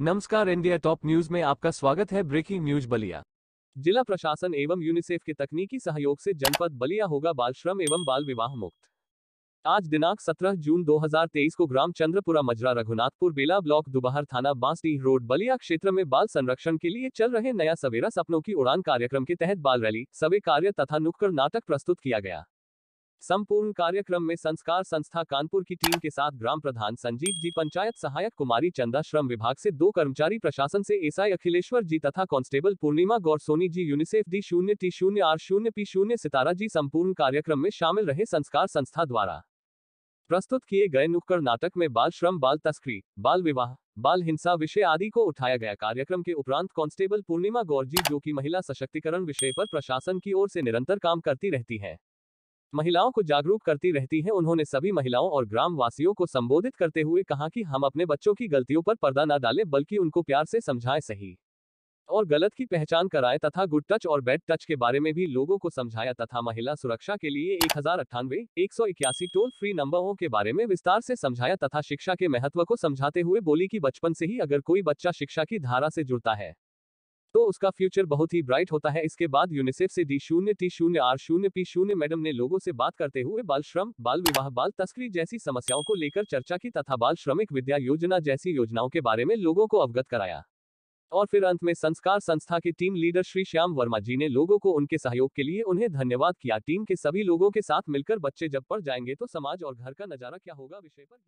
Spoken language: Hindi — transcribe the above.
नमस्कार इंडिया टॉप न्यूज में आपका स्वागत है ब्रेकिंग न्यूज बलिया जिला प्रशासन एवं यूनिसेफ के तकनीकी सहयोग से जनपद बलिया होगा बाल श्रम एवं बाल विवाह मुक्त आज दिनांक 17 जून 2023 को ग्राम चंद्रपुरा मजरा रघुनाथपुर बेला ब्लॉक दुबहर थाना बांसडी रोड बलिया क्षेत्र में बाल संरक्षण के लिए चल रहे नया सवेरा सपनों की उड़ान कार्यक्रम के तहत बाल रैली सवे कार्य तथा नुक्कड़ नाटक प्रस्तुत किया गया संपूर्ण कार्यक्रम में संस्कार संस्था कानपुर की टीम के साथ ग्राम प्रधान संजीव जी पंचायत सहायक कुमारी चंदा श्रम विभाग से दो कर्मचारी प्रशासन से एसआई अखिलेश्वर जी तथा constable Purnima Gaur Soni ji UNICEF D शून्य टी शून्य आर शून्य पी शून्य सितारा जी संपूर्ण कार्यक्रम में शामिल रहे संस्कार संस्था द्वारा प्रस्तुत किए गए नुक्कड़ नाटक में बाल श्रम बाल तस्करी बाल विवाह बाल हिंसा विषय आदि को उठाया गया कार्यक्रम के उपरांत कांस्टेबल पूर्णिमा गौर जी जो कि महिला सशक्तिकरण विषय पर प्रशासन की ओर से निरंतर काम करती रहती हैं महिलाओं को जागरूक करती रहती हैं उन्होंने सभी महिलाओं और ग्राम वासियों को संबोधित करते हुए कहा कि हम अपने बच्चों की गलतियों पर पर्दा न डालें बल्कि उनको प्यार से समझाएं सही और गलत की पहचान कराए तथा गुड टच और बैड टच के बारे में भी लोगों को समझाया तथा महिला सुरक्षा के लिए एक हजार अट्ठानवे एक सौ इक्यासी टोल फ्री नंबरों के बारे में विस्तार से समझाया तथा शिक्षा के महत्व को समझाते हुए बोली कि बचपन से ही अगर कोई बच्चा शिक्षा की धारा से जुड़ता है तो उसका फ्यूचर बहुत ही ब्राइट होता है इसके बाद यूनिसेफ से डी शून्य टी शून्य आर शून्य पी शून्य मैडम ने लोगों से बात करते हुए बाल श्रम बाल विवाह बाल तस्करी जैसी समस्याओं को लेकर चर्चा की तथा बाल श्रमिक विद्या योजना जैसी योजनाओं के बारे में लोगों को अवगत कराया और फिर अंत में संस्कार संस्था के टीम लीडर श्री श्याम वर्मा जी ने लोगों को उनके सहयोग के लिए उन्हें धन्यवाद किया टीम के सभी लोगों के साथ मिलकर बच्चे जब पढ़ जाएंगे तो समाज और घर का नजारा क्या होगा विषय पर